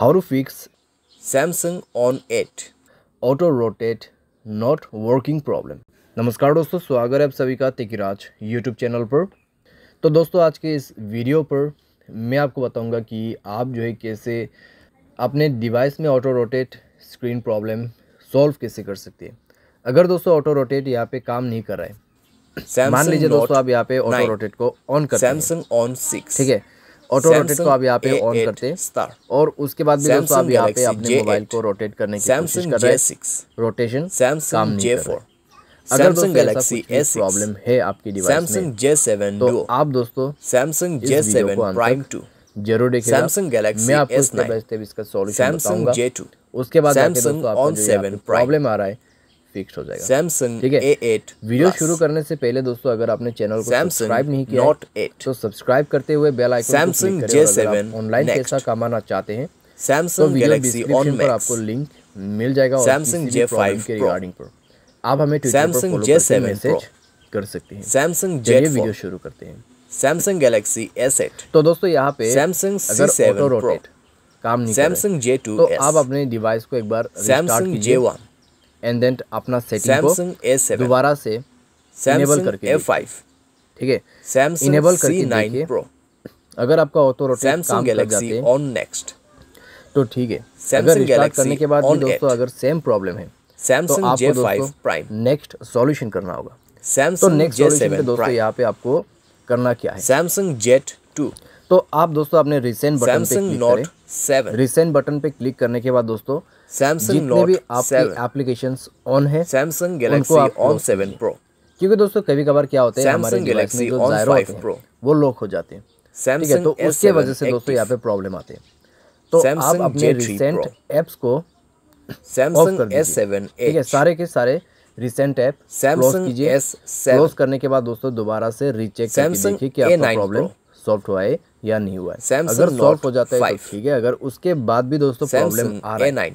how to fix Samsung on eight auto rotate not working problem नमस्कार दोस्तों स्वागत है आप सभी का तिकिराज यूट्यूब चैनल पर तो दोस्तों आज के इस वीडियो पर मैं आपको बताऊंगा कि आप जो है कैसे अपने डिवाइस में auto rotate screen problem solve कैसे कर सकते हैं अगर दोस्तों ऑटो रोटेट यहाँ पे काम नहीं कर रहा है मान लीजिए दोस्तों आप यहाँ पे ऑटो रोटेट को ऑन कर सैमसंग ऑन सिक्स ठीक है ऑटो रोटेट को आप यहाँ पे ऑन करते हैं और उसके बाद भी दोस्तों आप यहाँ पे अपने मोबाइल को रोटेट करने की कोशिश कर रहे हैं रोटेशन काम नहीं कर रहा अगर दोस्तों गैलेक्सी एस प्रॉब्लम है आपकी डिवाइस में तो आप दोस्तों Samsung J seven prime two जरूर देखिए सैमसंग गैलेक्सी मैं आपको इसका सॉल्यूशन बताऊंगा उसके बाद सैमसंग ऑन सेवन प्रॉब्लम आ रहा है फिक्स हो जाएगा सैमसंग ठीक है एट वीडियो शुरू करने से पहले दोस्तों अगर आपने चैनल को सब्सक्राइब नहीं किया नॉट एट तो सब्सक्राइब करते हुए bell icon Samsung J seven online पैसा कमाना चाहते हैं सैमसंग गैलेक्सी ऑन पर आपको लिंक मिल जाएगा सैमसंग जे फाइव के रिगार्डिंग पर आप हमें सैमसंग जे सेवन मैसेज कर सकते हैं सैमसंग जे वीडियो शुरू करते हैं सैमसंग गैलेक्सी एस एट तो दोस्तों यहाँ पे सैमसंग सी सेवन रोटेट काम नहीं सैमसंग जे टू तो आप अपने डिवाइस को एक बार Samsung J one and then अपना सेटिंग को दोबारा से इनेबल करके ए फाइव ठीक है सैमसंग इनेबल करके नाइन प्रो अगर आपका ऑटो रोटेट काम जाते हैं ऑन नेक्स्ट तो ठीक है अगर रिस्टार्ट करने के बाद भी दोस्तों अगर सेम प्रॉब्लम है सैमसंग तो आपको दोस्तों प्राइम नेक्स्ट सॉल्यूशन करना होगा सैमसंग तो नेक्स्ट सॉल्यूशन दोस्तों यहाँ पे आपको करना क्या है सैमसंग जेट टू तो आप दोस्तों अपने रिसेंट बटन पे क्लिक करें सेवन रिसेंट बटन पे क्लिक करने के बाद दोस्तों सैमसंग जितने भी आपके एप्लीकेशन ऑन है Samsung Galaxy on seven pro क्योंकि दोस्तों कभी कभार क्या होते हैं हमारे गैलेक्सी ऑन फाइव प्रो वो लॉक हो जाते हैं ठीक है तो उसके वजह से दोस्तों यहाँ पे प्रॉब्लम आते हैं तो आप अपने रिसेंट एप्स को सैमसंग एस सेवन ठीक है सारे के सारे रिसेंट ऐप क्लोज कीजिए क्लोज करने के बाद दोस्तों दोबारा से रीचेक करके देखिए क्या प्रॉब्लम सॉल्व हुआ है या नहीं हुआ है Samsung अगर सॉल्व हो जाता है तो ठीक है अगर उसके बाद भी दोस्तों प्रॉब्लम आ रहा है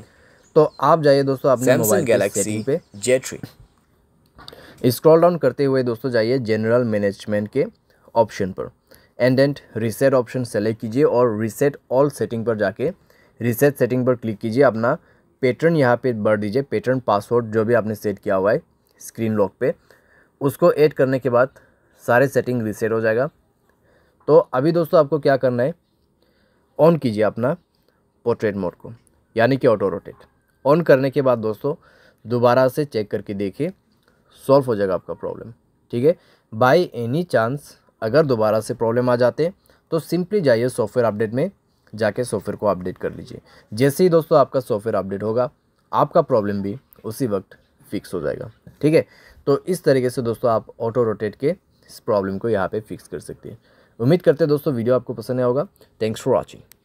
तो आप जाइए दोस्तों अपने मोबाइल गैलेक्सी पे जेट्री स्क्रॉल डाउन करते हुए दोस्तों जाइए जनरल मैनेजमेंट के ऑप्शन पर and and reset option select कीजिए और रिसेट ऑल सेटिंग पर जाके रिसेट सेटिंग पर क्लिक कीजिए अपना पैटर्न यहाँ पे भर दीजिए पैटर्न पासवर्ड जो भी आपने सेट किया हुआ है स्क्रीन लॉक पे उसको ऐड करने के बाद सारे सेटिंग रिसेट हो जाएगा तो अभी दोस्तों आपको क्या करना है ऑन कीजिए अपना पोर्ट्रेट मोड को यानी कि ऑटो रोटेट ऑन करने के बाद दोस्तों दोबारा से चेक करके देखिए सॉल्व हो जाएगा आपका प्रॉब्लम ठीक है बाय एनी चांस अगर दोबारा से प्रॉब्लम आ जाते तो सिंपली जाइए सॉफ्टवेयर अपडेट में जाके सॉफ्टवेयर को अपडेट कर लीजिए जैसे ही दोस्तों आपका सॉफ्टवेयर अपडेट होगा आपका प्रॉब्लम भी उसी वक्त फिक्स हो जाएगा ठीक है तो इस तरीके से दोस्तों आप ऑटो रोटेट के इस प्रॉब्लम को यहाँ पर फिक्स कर सकते हैं उम्मीद करते हैं दोस्तों वीडियो आपको पसंद आया होगा थैंक्स फॉर वॉचिंग